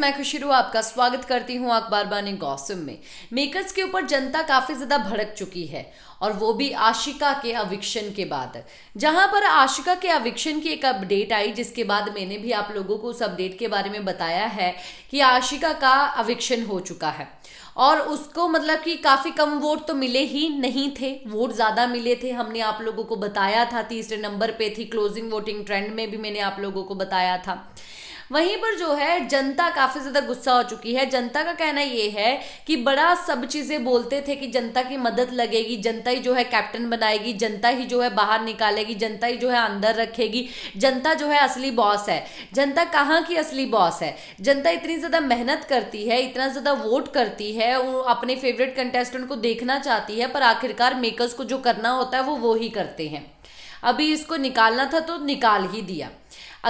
मैं खुशी रू आपका स्वागत करती हूं अखबार बानी गौसम में मेकर्स के ऊपर जनता काफी ज्यादा भड़क चुकी है और वो भी आशिका के अविक्षण के बाद जहां पर आशिका के अविक्षण की एक अपडेट आई जिसके बाद मैंने भी आप लोगों को उस अपडेट के बारे में बताया है कि आशिका का अविक्षण हो चुका है और उसको मतलब कि काफ़ी कम वोट तो मिले ही नहीं थे वोट ज़्यादा मिले थे हमने आप लोगों को बताया था तीसरे नंबर पे थी क्लोजिंग वोटिंग ट्रेंड में भी मैंने आप लोगों को बताया था वहीं पर जो है जनता काफ़ी ज़्यादा गुस्सा हो चुकी है जनता का कहना ये है कि बड़ा सब चीज़ें बोलते थे कि जनता की मदद लगेगी जनता ही जो है कैप्टन बनाएगी जनता ही जो है बाहर निकालेगी जनता ही जो है अंदर रखेगी जनता जो है असली बॉस है जनता कहाँ की असली बॉस है जनता इतनी ज़्यादा मेहनत करती है इतना ज़्यादा वोट करती है अपने फेवरेट कंटेस्टेंट को देखना चाहती है पर आखिरकार मेकर्स को जो करना होता है वो वो ही करते हैं अभी इसको निकालना था तो निकाल ही दिया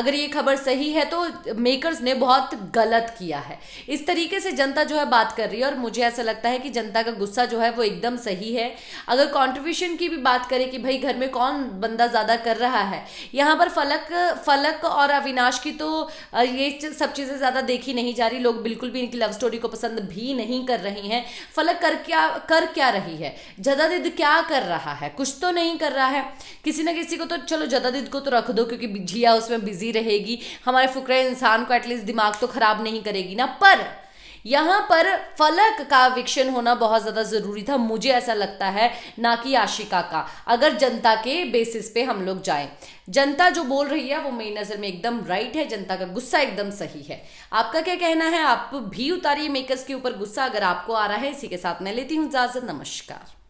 अगर ये खबर सही है तो मेकर्स ने बहुत गलत किया है इस तरीके से जनता जो है बात कर रही है और मुझे ऐसा लगता है कि जनता का गुस्सा जो है वो एकदम सही है अगर कॉन्ट्रीब्यूशन की भी बात करें कि भाई घर में कौन बंदा ज़्यादा कर रहा है यहाँ पर फलक फलक और अविनाश की तो ये सब चीज़ें ज़्यादा देखी नहीं जा रही लोग बिल्कुल भी इनकी लव स्टोरी को पसंद भी नहीं कर रही हैं फलक कर क्या कर क्या रही है जदादिद क्या कर रहा है कुछ तो नहीं कर रहा है किसी ना किसी को तो चलो जदादिद को तो रख दो क्योंकि जिया उसमें बिजी बिजी रहेगी हमारे फुकरे इंसान को एटलीस्ट दिमाग तो खराब नहीं करेगी ना पर यहाँ पर फलक का विक्षण होना बहुत ज़्यादा ज़रूरी था मुझे ऐसा लगता है ना कि आशिका का अगर जनता के बेसिस पे हम लोग जाएं जनता जो बोल रही है वो मेरी नज़र में एकदम राइट है जनता का गुस्सा एकदम सही है आपका क्या कहना है आप भी उतारिए मेकर्स के ऊपर गुस्सा अगर आपको आ रहा है इसी के साथ मैं लेती हूँ इजाज़त नमस्कार